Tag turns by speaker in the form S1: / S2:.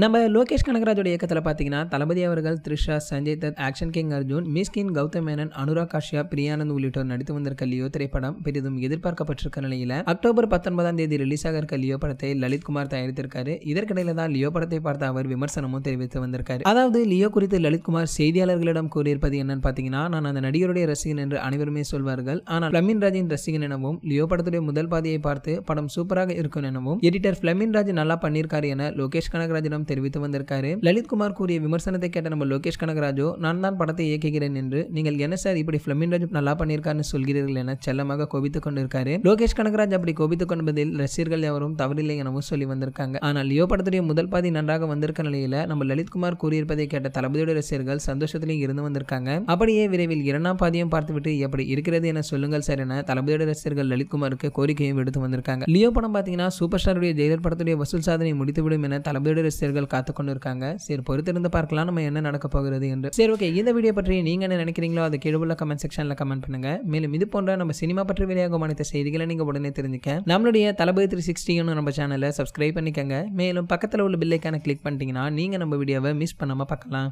S1: நம்ம லோகேஷ் கனகராஜோட இயக்கத்தில் பார்த்தீங்கன்னா தளபதி அவர்கள் த்ரிஷா சஞ்சய் தத் ஆக்ஷன் கிங் அர்ஜுன் மிஸ்கின் கௌதம் மேனன் அனுராக் காஷ்யா பிரியானந்த் உள்ளிட்டோர் நடித்து வந்திருக்க லியோ திரைப்படம் பெரிதும் எதிர்பார்க்கப்பட்டிருக்க நிலையில் அக்டோபர் பத்தொன்பதாம் தேதி ரிலீஸ் ஆக இருக்க லியோ படத்தை லலித்குமார் தயாரித்திருக்காரு இதற்கிடையில தான் லியோ படத்தை பார்த்த அவர் விமர்சனமும் தெரிவித்து வந்திருக்காரு அதாவது லியோ குறித்து லலித்குமார் செய்தியாளர்களிடம் கூறியிருப்பது என்னன்னு பார்த்தீங்கன்னா நான் அந்த நடிகருடைய ரசிகன் என்று அனைவருமே சொல்வார்கள் ஆனால் ஃபிளமின் ராஜின் ரசிகன் எனவும் லியோ படத்துடைய முதல் பாதையை பார்த்து படம் சூப்பராக இருக்கும் எனவும் எடிட்டர் ஃபிளமின் ராஜ் நல்லா பண்ணியிருக்காரு என லோகேஷ் கனகராஜிடம் கண்டனம் தெரிவித்து வந்திருக்காரு லலித்குமார் கூறிய விமர்சனத்தை கேட்ட நம்ம லோகேஷ் கனகராஜோ நான் தான் படத்தை இயக்குகிறேன் என்று நீங்கள் என்ன சார் இப்படி பிளமின் ராஜ் நல்லா பண்ணியிருக்காருன்னு சொல்கிறீர்கள் என செல்லமாக கோபித்துக் கொண்டிருக்காரு லோகேஷ் கனகராஜ் அப்படி கோபித்துக் கொண்டதில் ரசிகர்கள் யாரும் தவறில்லை எனவும் சொல்லி வந்திருக்காங்க ஆனால் லியோ படத்துடைய முதல் பாதி நன்றாக வந்திருக்க நிலையில நம்ம லலித்குமார் கூறியிருப்பதை கேட்ட தளபதியோட ரசிகர்கள் சந்தோஷத்திலேயே இருந்து வந்திருக்காங்க அப்படியே விரைவில் இரண்டாம் பாதியும் பார்த்துவிட்டு எப்படி இருக்கிறது என சொல்லுங்கள் சார் என தளபதியோட ரசிகர்கள் லலித்குமாருக்கு கோரிக்கையும் விடுத்து வந்திருக்காங்க லியோ படம் பார்த்தீங்கன்னா சூப்பர் ஸ்டாருடைய ஜெயலர் படத்துடைய வசூல் சாதனை முடித்துவிடும் என தளபதியோட ரசிகர்கள் காத்து கொண்டு இருக்காங்க சரி பொறுத்திருந்து பார்க்கலாம் நம்ம என்ன நடக்க போகிறது என்று சரி ஓகே இந்த வீடியோ பற்றி நீங்கள் என்ன நினைக்கிறீங்களோ அதை கீழே கமெண்ட் செக்ஷனில் கமெண்ட் பண்ணுங்க மேலும் இது போன்ற நம்ம சினிமா பற்றி வெளியாகும் அனைத்த செய்திகளை நீங்கள் உடனே தெரிஞ்சுக்க நம்மளுடைய தளபதி த்ரீ சிக்ஸ்டின்னு நம்ம சேனலை சப்ஸ்கிரைப் பண்ணிக்கங்க மேலும் பக்கத்தில் உள்ள பில்லைக்கான கிளிக் பண்ணிட்டீங்கன்னா நீங்கள் நம்ம வீடியோவை மிஸ் பண்ணாமல் பார்க்கலாம்